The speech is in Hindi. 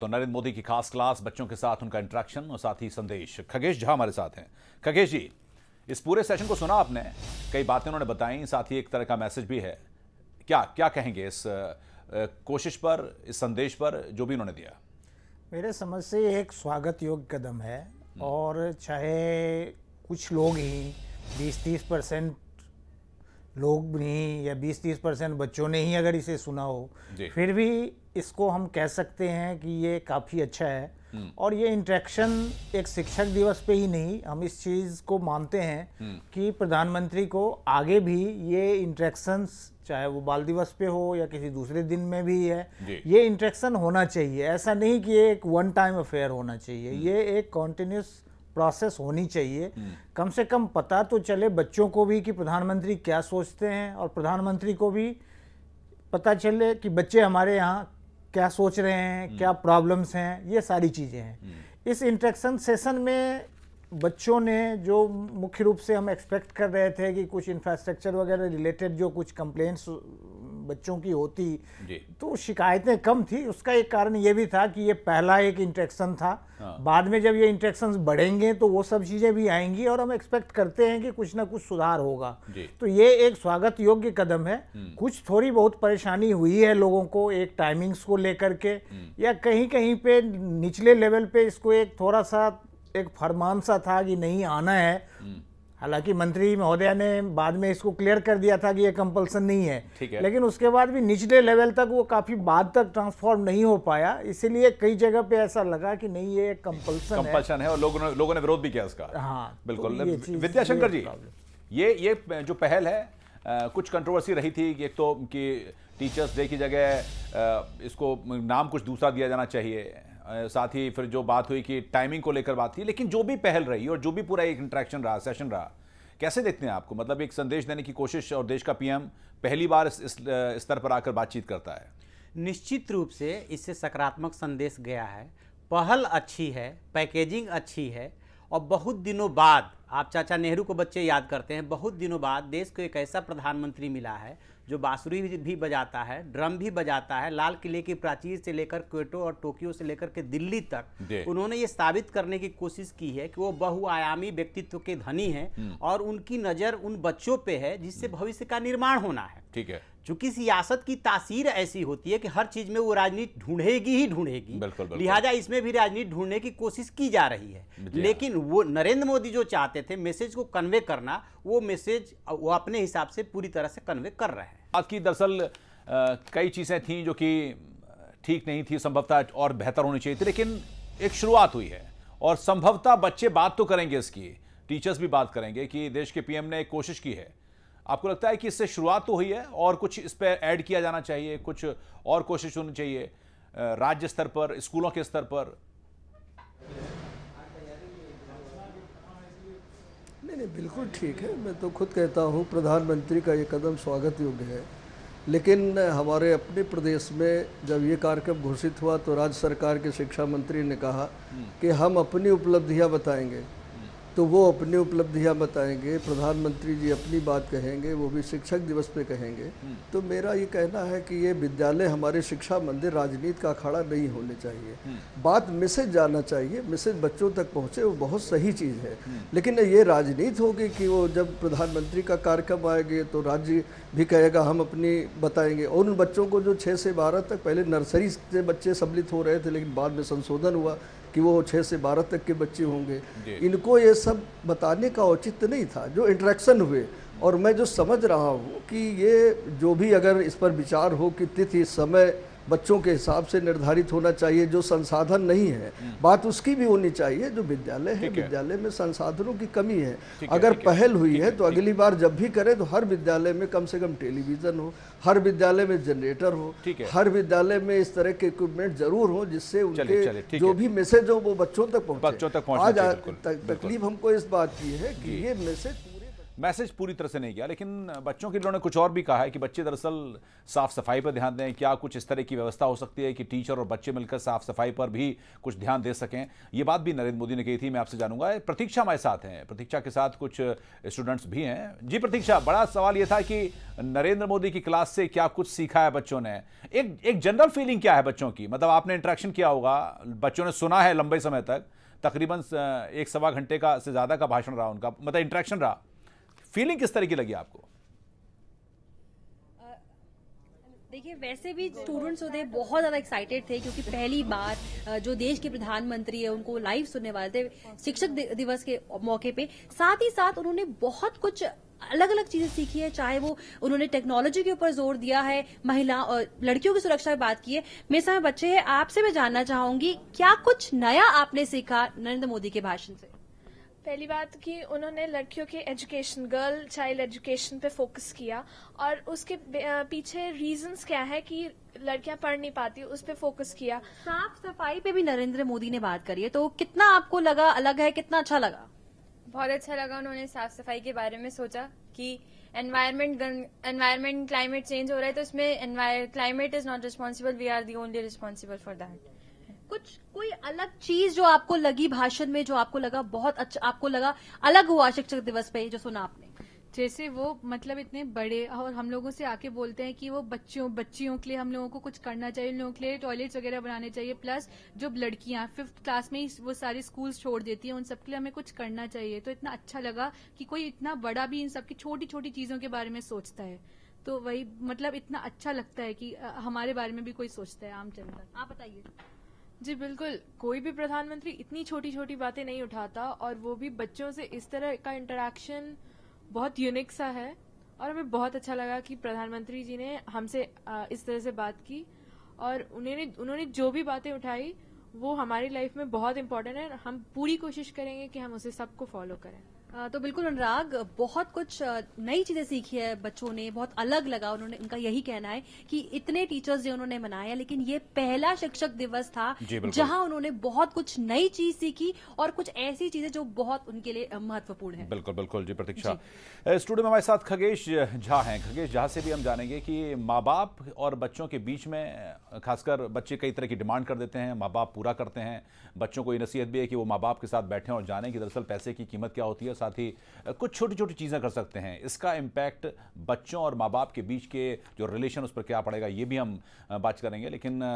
तो नरेंद्र मोदी की खास क्लास बच्चों के साथ उनका इंट्रैक्शन और साथ ही संदेश खगेश झा हमारे साथ हैं खगेश जी इस पूरे सेशन को सुना आपने कई बातें उन्होंने बताई साथ ही एक तरह का मैसेज भी है क्या क्या कहेंगे इस कोशिश पर इस संदेश पर जो भी उन्होंने दिया मेरे समझ से एक स्वागत योग्य कदम है हम्म। और चाहे कुछ लोग ही बीस तीस परसेंट लोग नहीं या 20-30 परसेंट बच्चों ने ही अगर इसे सुना हो फिर भी इसको हम कह सकते हैं कि ये काफ़ी अच्छा है हम्म। और ये इंट्रैक्शन एक शिक्षक दिवस पे ही नहीं हम इस चीज़ को मानते हैं हम्म। कि प्रधानमंत्री को आगे भी ये इंट्रैक्शंस चाहे वो बाल दिवस पे हो या किसी दूसरे दिन में भी है ये इंट्रैक्शन होना चाहिए ऐसा नहीं कि एक वन टाइम अफेयर होना चाहिए हम्म। ये एक कॉन्टीन्यूस प्रोसेस होनी चाहिए हम्म। कम से कम पता तो चले बच्चों को भी कि प्रधानमंत्री क्या सोचते हैं और प्रधानमंत्री को भी पता चले कि बच्चे हमारे यहाँ क्या सोच रहे हैं हम्म। क्या प्रॉब्लम्स हैं ये सारी चीज़ें हैं हम्म। इस इंट्रैक्शन सेशन में बच्चों ने जो मुख्य रूप से हम एक्सपेक्ट कर रहे थे कि कुछ इंफ्रास्ट्रक्चर वगैरह रिलेटेड जो कुछ कंप्लेंट्स बच्चों की होती तो शिकायतें कम थी उसका एक कारण ये भी था कि ये पहला एक इंटरेक्शन था हाँ। बाद में जब ये इंटरेक्शन बढ़ेंगे तो वो सब चीज़ें भी आएंगी और हम एक्सपेक्ट करते हैं कि कुछ ना कुछ सुधार होगा तो ये एक स्वागत योग्य कदम है हम्म। कुछ थोड़ी बहुत परेशानी हुई है लोगों को एक टाइमिंग्स को लेकर के हम्म। या कहीं कहीं पे निचले लेवल पे इसको एक थोड़ा सा एक फरमान सा था कि नहीं आना है हम्म। हालांकि मंत्री महोदया ने बाद में इसको क्लियर कर दिया था कि ये कंपल्सन नहीं है ठीक है लेकिन उसके बाद भी निचले लेवल तक वो काफ़ी बाद तक ट्रांसफॉर्म नहीं हो पाया इसीलिए कई जगह पे ऐसा लगा कि नहीं ये कंपल्सन कंपल्सन है।, है और लोगों ने लोगों ने विरोध भी किया उसका हाँ बिल्कुल तो विद्याशंकर जी ये ये जो पहल है आ, कुछ कंट्रोवर्सी रही थी एक तो कि टीचर्स डे की जगह इसको नाम कुछ दूसरा दिया जाना चाहिए साथ ही फिर जो बात हुई कि टाइमिंग को लेकर बात थी लेकिन जो भी पहल रही और जो भी पूरा एक इंट्रैक्शन रहा सेशन रहा कैसे देखते हैं आपको मतलब एक संदेश देने की कोशिश और देश का पीएम पहली बार इस स्तर पर आकर बातचीत करता है निश्चित रूप से इससे सकारात्मक संदेश गया है पहल अच्छी है पैकेजिंग अच्छी है और बहुत दिनों बाद आप चाचा नेहरू को बच्चे याद करते हैं बहुत दिनों बाद देश को एक ऐसा प्रधानमंत्री मिला है जो बांसुरी भी बजाता है ड्रम भी बजाता है लाल किले की प्राचीर से लेकर क्वेटो और टोक्यो से लेकर के दिल्ली तक उन्होंने ये साबित करने की कोशिश की है कि वो बहुआयामी व्यक्तित्व के धनी हैं हम्म। और उनकी नज़र उन बच्चों पे है जिससे हम्म। भविष्य का निर्माण होना है ठीक है चूंकि सियासत की तासीर ऐसी होती है कि हर चीज में वो राजनीति ढूंढेगी ही ढूंढेगी बिल्कुल। लिहाजा इसमें भी राजनीति ढूंढने की कोशिश की जा रही है हाँ। लेकिन वो नरेंद्र मोदी जो चाहते थे मैसेज को कन्वे करना वो मैसेज वो अपने हिसाब से पूरी तरह से कन्वे कर रहे हैं आज की दरअसल कई चीज़ें थीं जो कि ठीक नहीं थी संभवतः और बेहतर होनी चाहिए थी लेकिन एक शुरुआत हुई है और संभवतः बच्चे बात तो करेंगे इसकी टीचर्स भी बात करेंगे कि देश के पीएम ने एक कोशिश की है आपको लगता है कि इससे शुरुआत तो हुई है और कुछ इस पर ऐड किया जाना चाहिए कुछ और कोशिश होनी चाहिए राज्य स्तर पर स्कूलों के स्तर पर नहीं नहीं बिल्कुल ठीक है मैं तो खुद कहता हूँ प्रधानमंत्री का ये कदम स्वागत योग्य है लेकिन हमारे अपने प्रदेश में जब ये कार्यक्रम घोषित हुआ तो राज्य सरकार के शिक्षा मंत्री ने कहा हम्म। कि हम अपनी उपलब्धियाँ बताएंगे तो वो अपनी उपलब्धियाँ बताएंगे प्रधानमंत्री जी अपनी बात कहेंगे वो भी शिक्षक दिवस पे कहेंगे हम्म। तो मेरा ये कहना है कि ये विद्यालय हमारे शिक्षा मंदिर राजनीति का अखाड़ा नहीं होने चाहिए हम्म। बात मैसेज जाना चाहिए मैसेज बच्चों तक पहुँचे वो बहुत सही चीज़ है हम्म। लेकिन ये राजनीति होगी कि वो जब प्रधानमंत्री का कार्यक्रम आएगी तो राज्य भी कहेगा हम अपनी बताएंगे और उन बच्चों को जो छः से बारह तक पहले नर्सरी से बच्चे सम्मिलित हो रहे थे लेकिन बाद में संशोधन हुआ कि वो छः से बारह तक के बच्चे होंगे इनको ये सब बताने का औचित्य नहीं था जो इंट्रैक्शन हुए और मैं जो समझ रहा हूँ कि ये जो भी अगर इस पर विचार हो कि तिथि समय बच्चों के हिसाब से निर्धारित होना चाहिए जो संसाधन नहीं है हम्म। बात उसकी भी होनी चाहिए जो विद्यालय है विद्यालय में संसाधनों की कमी है अगर पहल हुई है तो अगली बार जब भी करें तो हर विद्यालय में कम से कम टेलीविजन हो हर विद्यालय में जनरेटर हो हर विद्यालय में इस तरह के इक्विपमेंट जरूर हो जिससे उनके जो भी मैसेज हो वो बच्चों तक पहुंचे आज तकलीफ हमको इस बात की है कि ये मैसेज मैसेज पूरी तरह से नहीं गया लेकिन बच्चों के लिए उन्होंने कुछ और भी कहा है कि बच्चे दरअसल साफ सफाई पर ध्यान दें क्या कुछ इस तरह की व्यवस्था हो सकती है कि टीचर और बच्चे मिलकर साफ सफाई पर भी कुछ ध्यान दे सकें ये बात भी नरेंद्र मोदी ने कही थी मैं आपसे जानूंगा प्रतीक्षा हमारे साथ हैं प्रतीक्षा के साथ कुछ स्टूडेंट्स भी हैं जी प्रतीक्षा बड़ा सवाल ये था कि नरेंद्र मोदी की क्लास से क्या कुछ सीखा है बच्चों ने एक एक जनरल फीलिंग क्या है बच्चों की मतलब आपने इंट्रैक्शन किया होगा बच्चों ने सुना है लंबे समय तक तकरीबन एक सवा घंटे का से ज़्यादा का भाषण रहा उनका मतलब इंट्रैक्शन रहा फीलिंग किस तरह की लगी आपको देखिए वैसे भी स्टूडेंट्स होते बहुत ज्यादा एक्साइटेड थे क्योंकि पहली बार जो देश के प्रधानमंत्री है उनको लाइव सुनने वाले थे शिक्षक दिवस के मौके पे साथ ही साथ उन्होंने बहुत कुछ अलग अलग चीजें सीखी है चाहे वो उन्होंने टेक्नोलॉजी के ऊपर जोर दिया है महिला और लड़कियों की सुरक्षा की बात की है मेरे समय बच्चे हैं आपसे मैं जानना चाहूंगी क्या कुछ नया आपने सीखा नरेंद्र मोदी के भाषण से पहली बात कि उन्होंने लड़कियों के एजुकेशन गर्ल चाइल्ड एजुकेशन पे फोकस किया और उसके पीछे रीजंस क्या है कि लड़कियां पढ़ नहीं पाती उस पर फोकस किया साफ सफाई पे भी नरेंद्र मोदी ने बात करी है तो कितना आपको लगा अलग है कितना अच्छा लगा बहुत अच्छा लगा उन्होंने साफ सफाई के बारे में सोचा कि एनवायरमेंट एनवायरमेंट क्लाइमेट चेंज हो रहा है तो उसमें climate is not responsible we are the only responsible for that कुछ कोई अलग चीज जो आपको लगी भाषण में जो आपको लगा बहुत अच्छा आपको लगा अलग हुआ शिक्षक दिवस पे जो सुना आपने जैसे वो मतलब इतने बड़े और हम लोगों से आके बोलते हैं कि वो बच्चों बच्चियों के लिए हम लोगों को कुछ करना चाहिए उन लोगों के लिए टॉयलेट्स वगैरह बनाने चाहिए प्लस जो लड़कियां फिफ्थ क्लास में ही वो सारे स्कूल्स छोड़ देती हैं उन सबके लिए हमें कुछ करना चाहिए तो इतना अच्छा लगा कि कोई इतना बड़ा भी इन सबकी छोटी छोटी चीजों के बारे में सोचता है तो वही मतलब इतना अच्छा लगता है कि हमारे बारे में भी कोई सोचता है आम जनता आप बताइए जी बिल्कुल कोई भी प्रधानमंत्री इतनी छोटी छोटी बातें नहीं उठाता और वो भी बच्चों से इस तरह का इंटरेक्शन बहुत यूनिक सा है और हमें बहुत अच्छा लगा कि प्रधानमंत्री जी ने हमसे इस तरह से बात की और उन्होंने उन्होंने जो भी बातें उठाई वो हमारी लाइफ में बहुत इंपॉर्टेंट है हम पूरी कोशिश करेंगे कि हम उसे सबको फॉलो करें तो बिल्कुल अनुराग बहुत कुछ नई चीजें सीखी है बच्चों ने बहुत अलग लगा उन्होंने उनका यही कहना है कि इतने टीचर्स डे उन्होंने मनाया लेकिन ये पहला शिक्षक दिवस था जहां उन्होंने बहुत कुछ नई चीज सीखी और कुछ ऐसी चीजें जो बहुत उनके लिए महत्वपूर्ण है बिल्कुल बिल्कुल जी प्रतीक्षा स्टूडियो में हमारे साथ खगेश झा है खगेश झा से भी हम जानेंगे कि माँ बाप और बच्चों के बीच में खासकर बच्चे कई तरह की डिमांड कर देते हैं माँ बाप पूरा करते हैं बच्चों को ये नसीहत भी है कि वो माँ बाप के साथ बैठे और जाने की दरअसल पैसे की कीमत क्या होती है साथ ही कुछ छोटी छोटी चीज़ें कर सकते हैं इसका इम्पैक्ट बच्चों और माँ बाप के बीच के जो रिलेशन उस पर क्या पड़ेगा ये भी हम बात करेंगे लेकिन